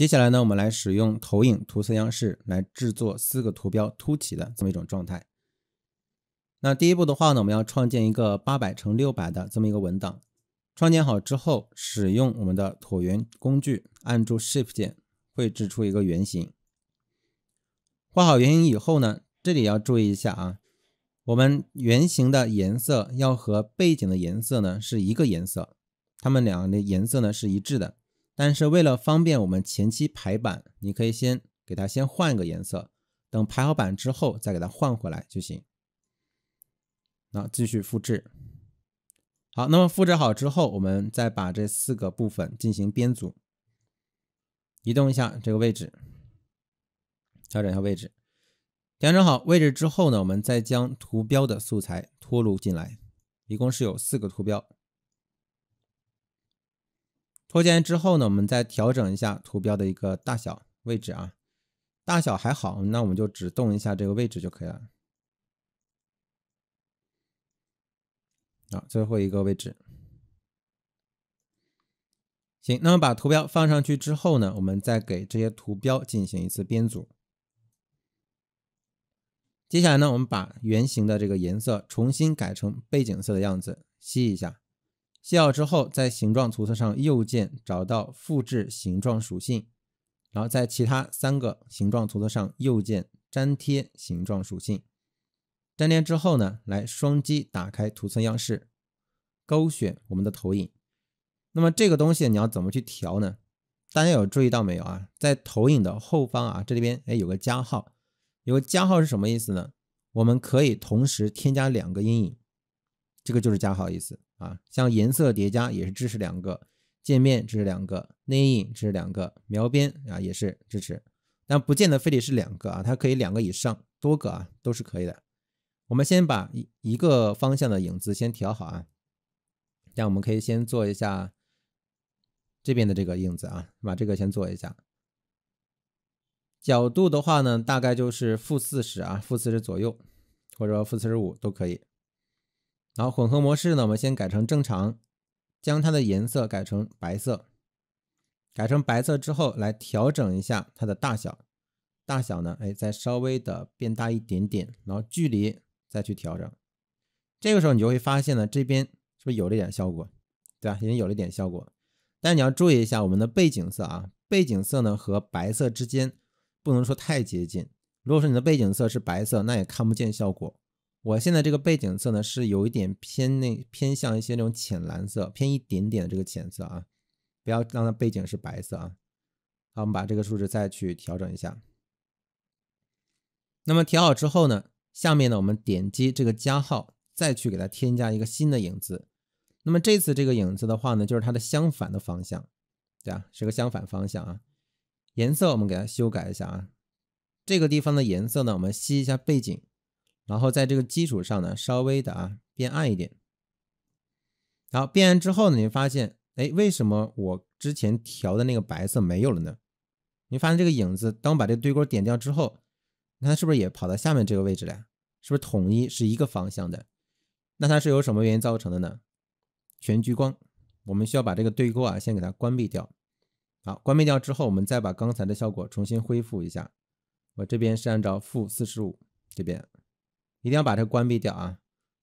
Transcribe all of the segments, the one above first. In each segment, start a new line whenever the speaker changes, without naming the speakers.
接下来呢，我们来使用投影涂色样式来制作四个图标凸起的这么一种状态。那第一步的话呢，我们要创建一个八百乘六百的这么一个文档。创建好之后，使用我们的椭圆工具，按住 Shift 键绘制出一个圆形。画好圆形以后呢，这里要注意一下啊，我们圆形的颜色要和背景的颜色呢是一个颜色，它们两个的颜色呢是一致的。但是为了方便我们前期排版，你可以先给它先换一个颜色，等排好版之后再给它换回来就行。那继续复制，好，那么复制好之后，我们再把这四个部分进行编组，移动一下这个位置，调整一下位置，调整好位置之后呢，我们再将图标的素材拖入进来，一共是有四个图标。拖进来之后呢，我们再调整一下图标的一个大小、位置啊。大小还好，那我们就只动一下这个位置就可以了。好，最后一个位置。行，那么把图标放上去之后呢，我们再给这些图标进行一次编组。接下来呢，我们把圆形的这个颜色重新改成背景色的样子，吸一下。卸好之后，在形状图册上右键，找到复制形状属性，然后在其他三个形状图册上右键粘贴形状属性。粘贴之后呢，来双击打开图层样式，勾选我们的投影。那么这个东西你要怎么去调呢？大家有注意到没有啊？在投影的后方啊，这里边哎有个加号，有个加号是什么意思呢？我们可以同时添加两个阴影。这个就是加号意思啊，像颜色叠加也是支持两个，渐变支持两个，内影支持两个，描边啊也是支持，但不见得非得是两个啊，它可以两个以上，多个啊都是可以的。我们先把一一个方向的影子先调好啊，这样我们可以先做一下这边的这个影子啊，把这个先做一下。角度的话呢，大概就是负四十啊，负四十左右，或者负四十五都可以。然后混合模式呢，我们先改成正常，将它的颜色改成白色。改成白色之后，来调整一下它的大小。大小呢，哎，再稍微的变大一点点。然后距离再去调整。这个时候你就会发现呢，这边是不是有了一点效果？对吧？已经有了一点效果。但你要注意一下我们的背景色啊，背景色呢和白色之间不能说太接近。如果说你的背景色是白色，那也看不见效果。我现在这个背景色呢是有一点偏那偏向一些那种浅蓝色，偏一点点的这个浅色啊，不要让它背景是白色啊。好，我们把这个数值再去调整一下。那么调好之后呢，下面呢我们点击这个加号，再去给它添加一个新的影子。那么这次这个影子的话呢，就是它的相反的方向，对啊，是个相反方向啊。颜色我们给它修改一下啊，这个地方的颜色呢，我们吸一下背景。然后在这个基础上呢，稍微的啊变暗一点。然后变暗之后，呢，你会发现，哎，为什么我之前调的那个白色没有了呢？你发现这个影子，当我把这个对勾点掉之后，你看它是不是也跑到下面这个位置了呀？是不是统一是一个方向的？那它是由什么原因造成的呢？全局光，我们需要把这个对勾啊先给它关闭掉。好，关闭掉之后，我们再把刚才的效果重新恢复一下。我这边是按照负四十五这边。一定要把它关闭掉啊，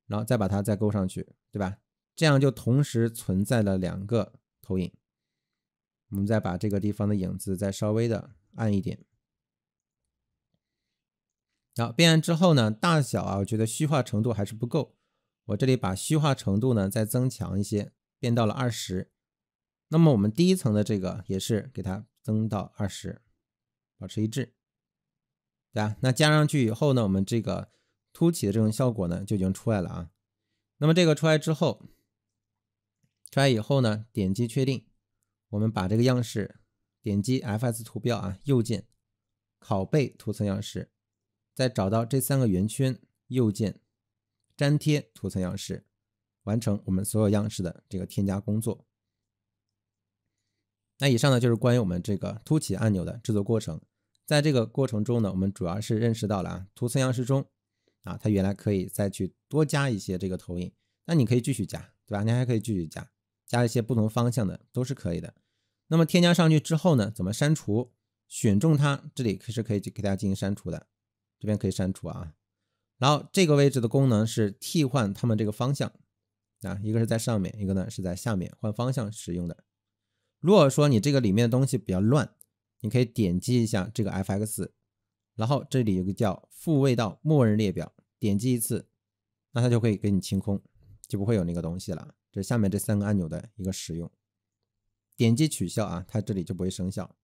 然后再把它再勾上去，对吧？这样就同时存在了两个投影。我们再把这个地方的影子再稍微的暗一点。好，变暗之后呢，大小啊，我觉得虚化程度还是不够。我这里把虚化程度呢再增强一些，变到了二十。那么我们第一层的这个也是给它增到二十，保持一致，对吧？那加上去以后呢，我们这个。凸起的这种效果呢，就已经出来了啊。那么这个出来之后，出来以后呢，点击确定。我们把这个样式，点击 F S 图标啊，右键，拷贝图层样式，再找到这三个圆圈，右键，粘贴图层样式，完成我们所有样式的这个添加工作。那以上呢，就是关于我们这个凸起按钮的制作过程。在这个过程中呢，我们主要是认识到了啊，图层样式中。啊，它原来可以再去多加一些这个投影，那你可以继续加，对吧？你还可以继续加，加一些不同方向的都是可以的。那么添加上去之后呢？怎么删除？选中它，这里可是可以给大家进行删除的，这边可以删除啊。然后这个位置的功能是替换它们这个方向，啊，一个是在上面，一个呢是在下面，换方向使用的。如果说你这个里面的东西比较乱，你可以点击一下这个 F X，然后这里有个叫复位到默认列表。点击一次，那它就会给你清空，就不会有那个东西了。这下面这三个按钮的一个使用，点击取消啊，它这里就不会生效。